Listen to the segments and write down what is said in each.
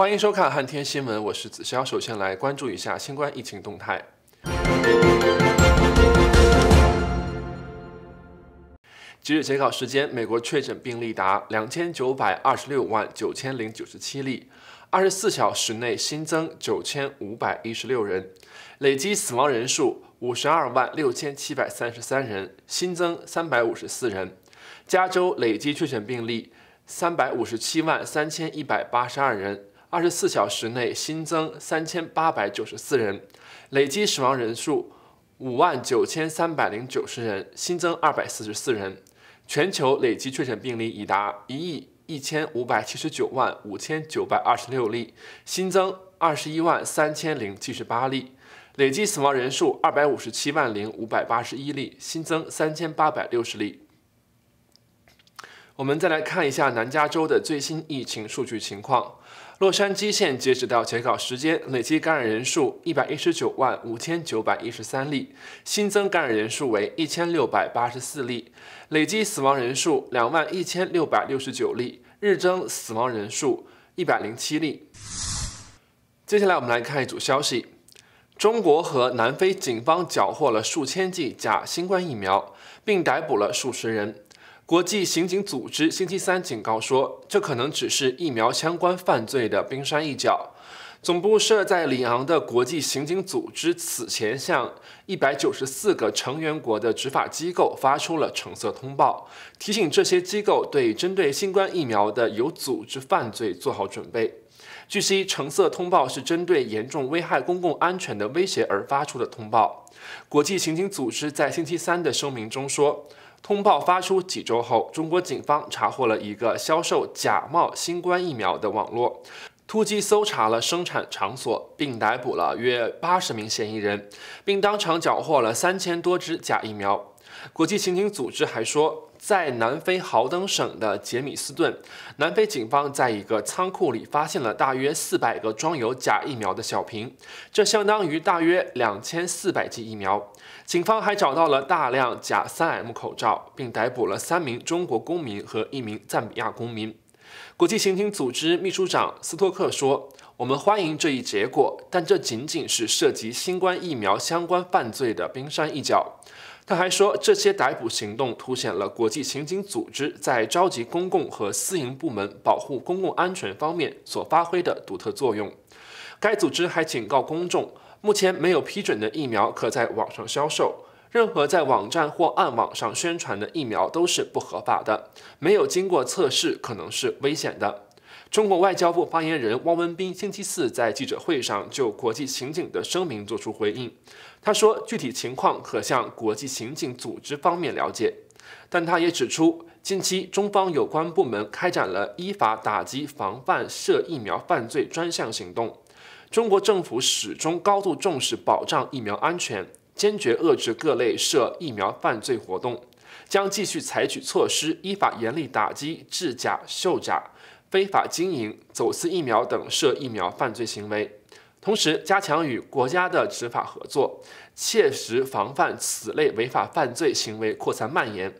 欢迎收看《汉天新闻》，我是子骁。首先来关注一下新冠疫情动态。截至截稿时间，美国确诊病例达两千九百二十六万九千零九十七例，二十四小时内新增九千五百一十六人，累计死亡人数五十二万六千七百三十三人，新增三百五十四人。加州累计确诊病例三百五十七万三千一百八十二人。二十四小时内新增三千八百九十四人，累计死亡人数五万九千三百零九十人，新增二百四十四人。全球累计确诊病例已达一亿一千五百七十九万五千九百二十六例，新增二十一万三千零七十八例，累计死亡人数二百五十七万零五百八十一例，新增三千八百六十例。我们再来看一下南加州的最新疫情数据情况。洛杉矶县截止到截稿时间，累计感染人数一百一十九万五千九百一十三例，新增感染人数为一千六百八十四例，累计死亡人数两万一千六百六十九例，日增死亡人数一百零七例。接下来我们来看一组消息：中国和南非警方缴获了数千剂假新冠疫苗，并逮捕了数十人。国际刑警组织星期三警告说，这可能只是疫苗相关犯罪的冰山一角。总部设在里昂的国际刑警组织此前向一百九十四个成员国的执法机构发出了橙色通报，提醒这些机构对针对新冠疫苗的有组织犯罪做好准备。据悉，橙色通报是针对严重危害公共安全的威胁而发出的通报。国际刑警组织在星期三的声明中说。通报发出几周后，中国警方查获了一个销售假冒新冠疫苗的网络，突击搜查了生产场所，并逮捕了约八十名嫌疑人，并当场缴获了三千多支假疫苗。国际刑警组织还说。在南非豪登省的杰米斯顿，南非警方在一个仓库里发现了大约四百个装有假疫苗的小瓶，这相当于大约两千四百剂疫苗。警方还找到了大量假 3M 口罩，并逮捕了三名中国公民和一名赞比亚公民。国际刑警组织秘书长斯托克说：“我们欢迎这一结果，但这仅仅是涉及新冠疫苗相关犯罪的冰山一角。”他还说，这些逮捕行动凸显了国际刑警组织在召集公共和私营部门保护公共安全方面所发挥的独特作用。该组织还警告公众，目前没有批准的疫苗可在网上销售，任何在网站或暗网上宣传的疫苗都是不合法的，没有经过测试可能是危险的。中国外交部发言人汪文斌星期四在记者会上就国际刑警的声明作出回应。他说，具体情况可向国际刑警组织方面了解。但他也指出，近期中方有关部门开展了依法打击防范涉疫苗犯罪专项行动。中国政府始终高度重视保障疫苗安全，坚决遏制各类涉疫苗犯罪活动，将继续采取措施，依法严厉打击制假、售假。非法经营、走私疫苗等涉疫苗犯罪行为，同时加强与国家的执法合作，切实防范此类违法犯罪行为扩散蔓延。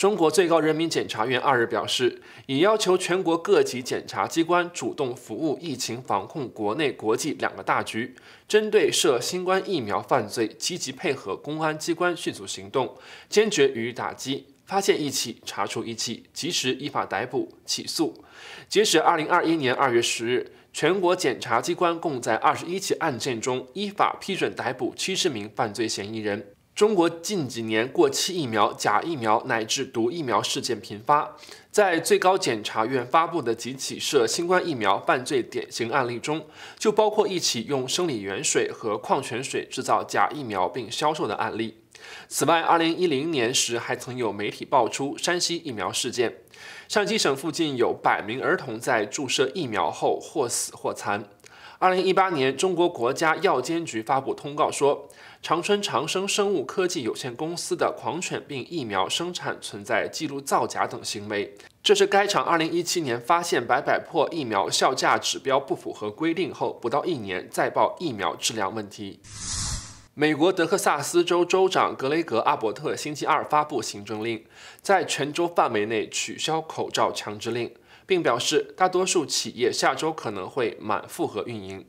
中国最高人民检察院二日表示，已要求全国各级检察机关主动服务疫情防控、国内国际两个大局，针对涉新冠疫苗犯罪，积极配合公安机关迅速行动，坚决予以打击，发现一起查处一起，及时依法逮捕、起诉。截止二零二一年二月十日，全国检察机关共在二十一起案件中依法批准逮捕七十名犯罪嫌疑人。中国近几年过期疫苗、假疫苗乃至毒疫苗事件频发，在最高检察院发布的几起涉新冠疫苗犯罪典型案例中，就包括一起用生理盐水和矿泉水制造假疫苗并销售的案例。此外，2010年时还曾有媒体爆出山西疫苗事件，山西省附近有百名儿童在注射疫苗后或死或残。2018年，中国国家药监局发布通告说。长春长生生物科技有限公司的狂犬病疫苗生产存在记录造假等行为，这是该厂2017年发现百破疫苗效价指标不符合规定后不到一年再报疫苗质量问题。美国德克萨斯州州长格雷格·阿伯特星期二发布行政令，在全州范围内取消口罩强制令，并表示大多数企业下周可能会满负荷运营。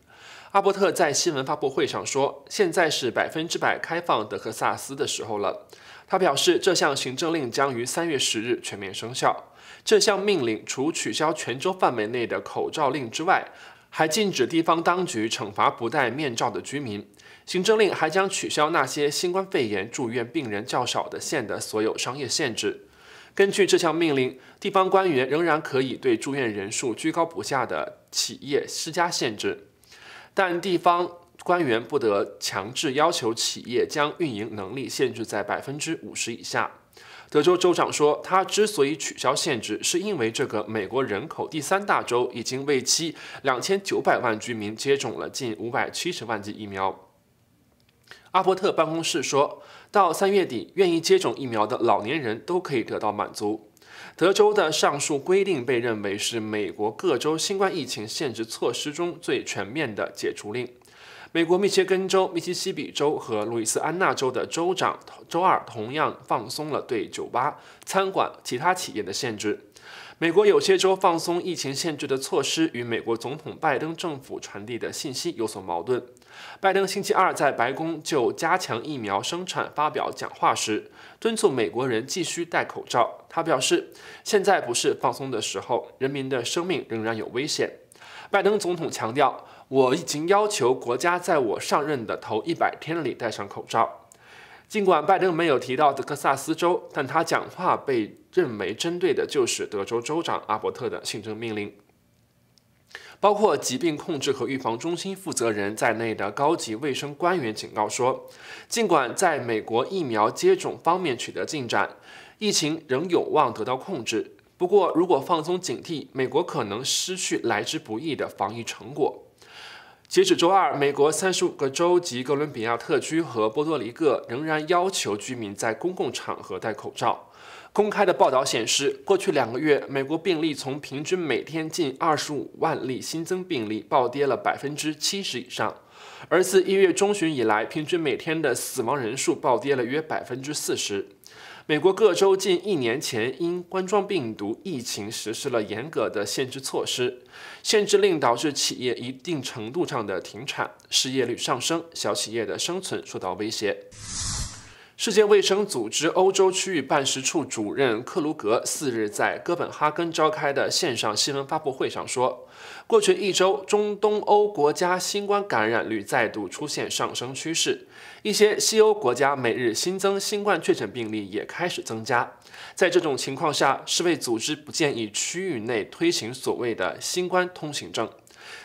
阿伯特在新闻发布会上说：“现在是百分之百开放德克萨斯的时候了。”他表示，这项行政令将于三月十日全面生效。这项命令除取消全州范围内的口罩令之外，还禁止地方当局惩罚不戴面罩的居民。行政令还将取消那些新冠肺炎住院病人较少的县的所有商业限制。根据这项命令，地方官员仍然可以对住院人数居高不下的企业施加限制。但地方官员不得强制要求企业将运营能力限制在百分之五十以下。德州州长说，他之所以取消限制，是因为这个美国人口第三大州已经为其两千九百万居民接种了近五百七十万剂疫苗。阿伯特办公室说，到三月底，愿意接种疫苗的老年人都可以得到满足。德州的上述规定被认为是美国各州新冠疫情限制措施中最全面的解除令。美国密歇根州、密西西比州和路易斯安那州的州长周二同样放松了对酒吧、餐馆、其他企业的限制。美国有些州放松疫情限制的措施与美国总统拜登政府传递的信息有所矛盾。拜登星期二在白宫就加强疫苗生产发表讲话时，敦促美国人继续戴口罩。他表示：“现在不是放松的时候，人民的生命仍然有危险。”拜登总统强调：“我已经要求国家在我上任的头一百天里戴上口罩。”尽管拜登没有提到德克萨斯州，但他讲话被认为针对的就是德州州长阿伯特的行政命令。包括疾病控制和预防中心负责人在内的高级卫生官员警告说，尽管在美国疫苗接种方面取得进展，疫情仍有望得到控制。不过，如果放松警惕，美国可能失去来之不易的防疫成果。截止周二，美国三十五个州及哥伦比亚特区和波多黎各仍然要求居民在公共场合戴口罩。公开的报道显示，过去两个月，美国病例从平均每天近二十五万例新增病例暴跌了百分之七十以上，而自一月中旬以来，平均每天的死亡人数暴跌了约百分之四十。美国各州近一年前因冠状病毒疫情实施了严格的限制措施，限制令导致企业一定程度上的停产，失业率上升，小企业的生存受到威胁。世界卫生组织欧洲区域办事处主任克鲁格四日在哥本哈根召开的线上新闻发布会上说，过去一周，中东欧国家新冠感染率再度出现上升趋势，一些西欧国家每日新增新冠确诊病例也开始增加。在这种情况下，世卫组织不建议区域内推行所谓的新冠通行证。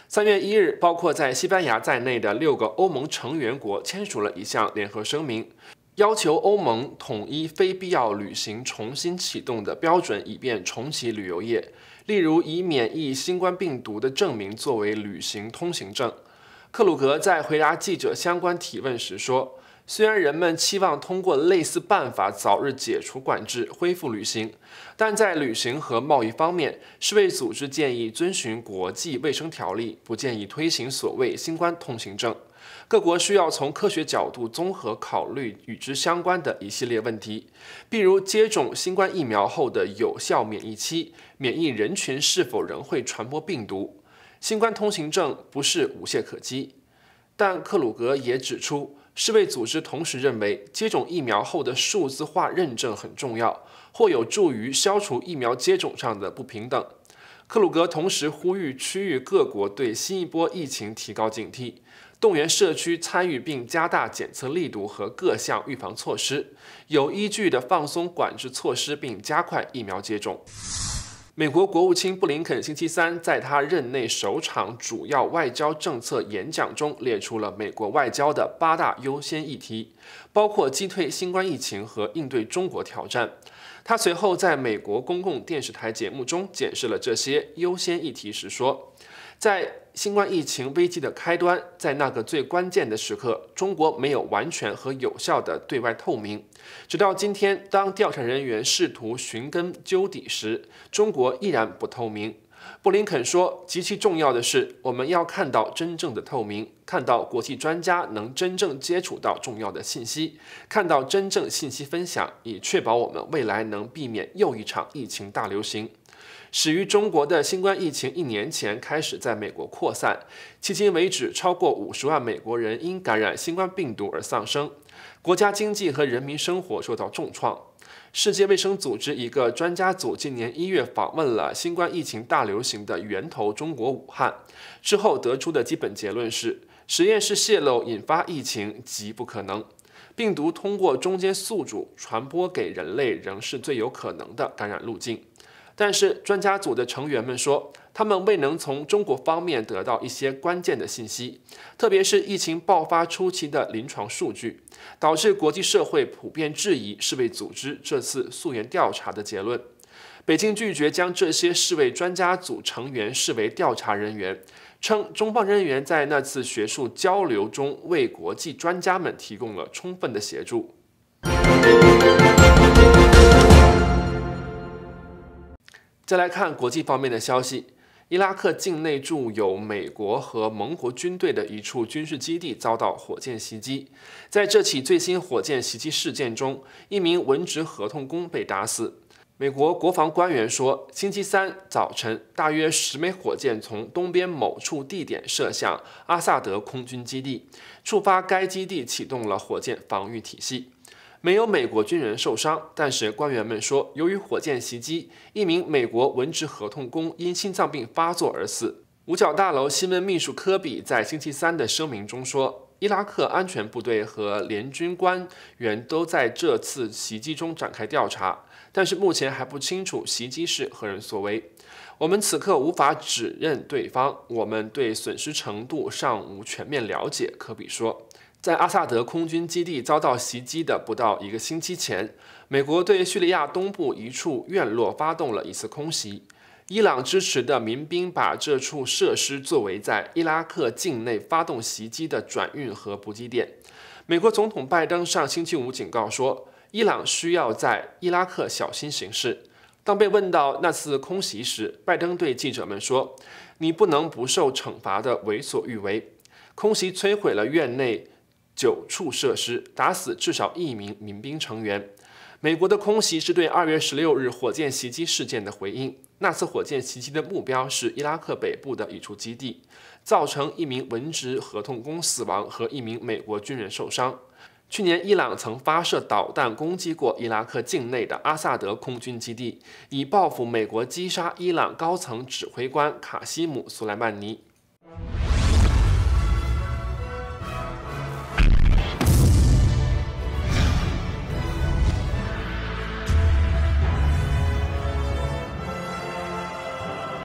三月一日，包括在西班牙在内的六个欧盟成员国签署了一项联合声明。要求欧盟统一非必要旅行重新启动的标准，以便重启旅游业，例如以免疫新冠病毒的证明作为旅行通行证。克鲁格在回答记者相关提问时说：“虽然人们期望通过类似办法早日解除管制、恢复旅行，但在旅行和贸易方面，世卫组织建议遵循国际卫生条例，不建议推行所谓新冠通行证。”各国需要从科学角度综合考虑与之相关的一系列问题，比如接种新冠疫苗后的有效免疫期、免疫人群是否仍会传播病毒。新冠通行证不是无懈可击，但克鲁格也指出，世卫组织同时认为接种疫苗后的数字化认证很重要，或有助于消除疫苗接种上的不平等。克鲁格同时呼吁区域各国对新一波疫情提高警惕。动员社区参与，并加大检测力度和各项预防措施；有依据的放松管制措施，并加快疫苗接种。美国国务卿布林肯星期三在他任内首场主要外交政策演讲中，列出了美国外交的八大优先议题，包括击退新冠疫情和应对中国挑战。他随后在美国公共电视台节目中解释了这些优先议题时说，在。新冠疫情危机的开端，在那个最关键的时刻，中国没有完全和有效的对外透明。直到今天，当调查人员试图寻根究底时，中国依然不透明。布林肯说：“极其重要的是，我们要看到真正的透明，看到国际专家能真正接触到重要的信息，看到真正信息分享，以确保我们未来能避免又一场疫情大流行。”始于中国的新冠疫情，一年前开始在美国扩散。迄今为止，超过五十万美国人因感染新冠病毒而丧生，国家经济和人民生活受到重创。世界卫生组织一个专家组今年一月访问了新冠疫情大流行的源头中国武汉之后，得出的基本结论是：实验室泄露引发疫情极不可能，病毒通过中间宿主传播给人类仍是最有可能的感染路径。但是专家组的成员们说，他们未能从中国方面得到一些关键的信息，特别是疫情爆发初期的临床数据，导致国际社会普遍质疑世卫组织这次溯源调查的结论。北京拒绝将这些世卫专家组成员视为调查人员，称中方人员在那次学术交流中为国际专家们提供了充分的协助。再来看国际方面的消息，伊拉克境内驻有美国和盟国军队的一处军事基地遭到火箭袭击。在这起最新火箭袭击事件中，一名文职合同工被打死。美国国防官员说，星期三早晨，大约十枚火箭从东边某处地点射向阿萨德空军基地，触发该基地启动了火箭防御体系。没有美国军人受伤，但是官员们说，由于火箭袭击，一名美国文职合同工因心脏病发作而死。五角大楼新闻秘书科比在星期三的声明中说：“伊拉克安全部队和联军官员都在这次袭击中展开调查，但是目前还不清楚袭击是何人所为。我们此刻无法指认对方，我们对损失程度尚无全面了解。”科比说。在阿萨德空军基地遭到袭击的不到一个星期前，美国对叙利亚东部一处院落发动了一次空袭。伊朗支持的民兵把这处设施作为在伊拉克境内发动袭击的转运和补给点。美国总统拜登上星期五警告说，伊朗需要在伊拉克小心行事。当被问到那次空袭时，拜登对记者们说：“你不能不受惩罚地为所欲为。”空袭摧毁了院内。九处设施，打死至少一名民兵成员。美国的空袭是对2月16日火箭袭击事件的回应。那次火箭袭击的目标是伊拉克北部的一处基地，造成一名文职合同工死亡和一名美国军人受伤。去年，伊朗曾发射导弹攻击过伊拉克境内的阿萨德空军基地，以报复美国击杀伊朗高层指挥官卡西姆·苏莱曼尼。